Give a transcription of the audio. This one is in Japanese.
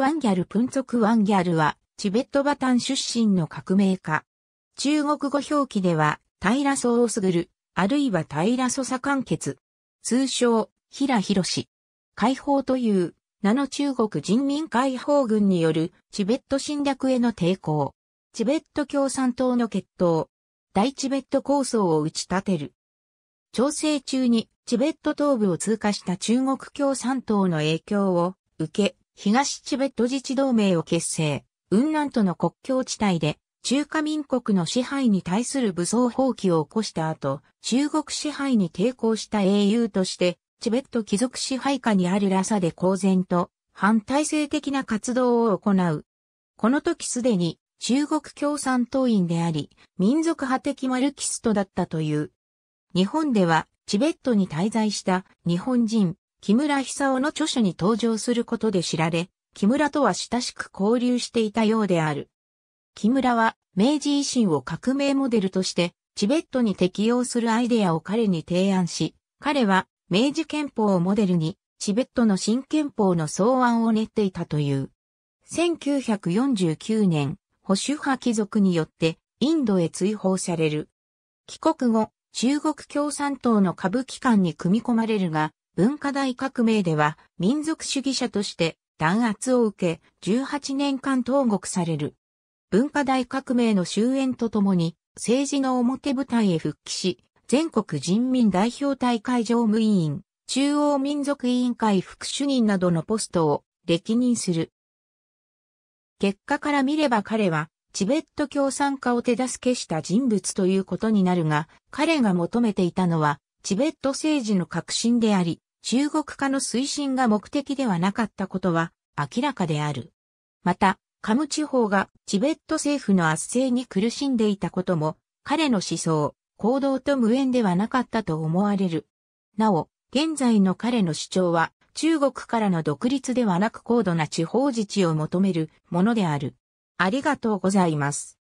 ワンギャルプンツォクワンギャルは、チベットバタン出身の革命家。中国語表記では、平をすぐる、あるいは平素左完結。通称、ひろし解放という、名の中国人民解放軍によるチベット侵略への抵抗。チベット共産党の決闘。大チベット構想を打ち立てる。調整中にチベット東部を通過した中国共産党の影響を受け、東チベット自治同盟を結成、雲南との国境地帯で中華民国の支配に対する武装放棄を起こした後、中国支配に抵抗した英雄として、チベット貴族支配下にあるラサで公然と反体制的な活動を行う。この時すでに中国共産党員であり、民族派的マルキストだったという。日本ではチベットに滞在した日本人、木村久夫の著書に登場することで知られ、木村とは親しく交流していたようである。木村は明治維新を革命モデルとしてチベットに適用するアイデアを彼に提案し、彼は明治憲法をモデルにチベットの新憲法の草案を練っていたという。1949年、保守派貴族によってインドへ追放される。帰国後、中国共産党の下部機関に組み込まれるが、文化大革命では民族主義者として弾圧を受け、18年間投獄される。文化大革命の終焉とともに、政治の表舞台へ復帰し、全国人民代表大会常務委員、中央民族委員会副主任などのポストを歴任する。結果から見れば彼は、チベット共産化を手助けした人物ということになるが、彼が求めていたのは、チベット政治の革新であり、中国化の推進が目的ではなかったことは明らかである。また、カム地方がチベット政府の圧政に苦しんでいたことも、彼の思想、行動と無縁ではなかったと思われる。なお、現在の彼の主張は、中国からの独立ではなく高度な地方自治を求めるものである。ありがとうございます。